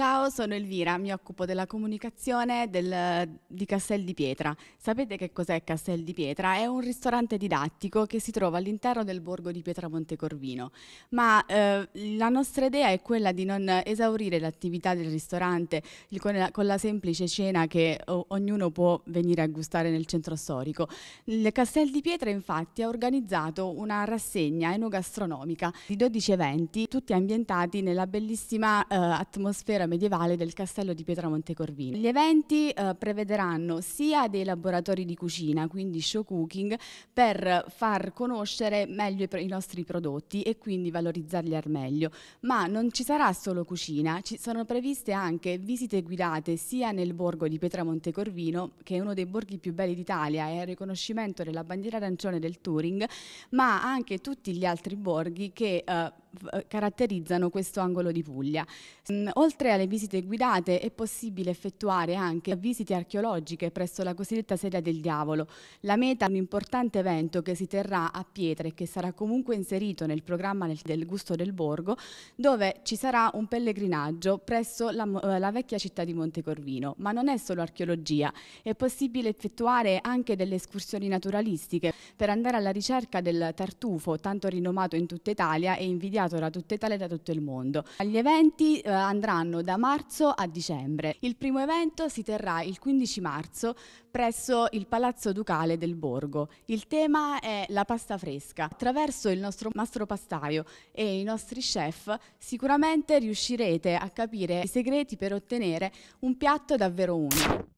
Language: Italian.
Ciao, sono Elvira, mi occupo della comunicazione del, di Castel di Pietra. Sapete che cos'è Castel di Pietra? È un ristorante didattico che si trova all'interno del borgo di Pietra Montecorvino. ma eh, la nostra idea è quella di non esaurire l'attività del ristorante il, con, la, con, la, semplice cena che o, ognuno può venire a gustare nel centro storico. Il Castel di Pietra infatti ha organizzato una rassegna enogastronomica di 12 eventi, tutti ambientati nella bellissima eh, atmosfera medievale del castello di Pietramonte Corvino. Gli eventi eh, prevederanno sia dei laboratori di cucina, quindi show cooking, per far conoscere meglio i, i nostri prodotti e quindi valorizzarli al meglio, ma non ci sarà solo cucina, ci sono previste anche visite guidate sia nel borgo di Pietramonte Corvino, che è uno dei borghi più belli d'Italia e il riconoscimento della bandiera arancione del Turing, ma anche tutti gli altri borghi che eh, eh, caratterizzano questo angolo di Puglia. Mm, oltre alle visite guidate è possibile effettuare anche visite archeologiche presso la cosiddetta Sedia del Diavolo. La meta è un importante evento che si terrà a Pietre e che sarà comunque inserito nel programma del Gusto del Borgo dove ci sarà un pellegrinaggio presso la, eh, la vecchia città di Montecorvino. Ma non è solo archeologia, è possibile effettuare anche delle escursioni naturalistiche per andare alla ricerca del tartufo tanto rinomato in tutta Italia e invidiato studiato da tutta Italia e da tutto il mondo. Gli eventi eh, andranno da marzo a dicembre. Il primo evento si terrà il 15 marzo presso il Palazzo Ducale del Borgo. Il tema è la pasta fresca. Attraverso il nostro mastro pastaio e i nostri chef sicuramente riuscirete a capire i segreti per ottenere un piatto davvero unico.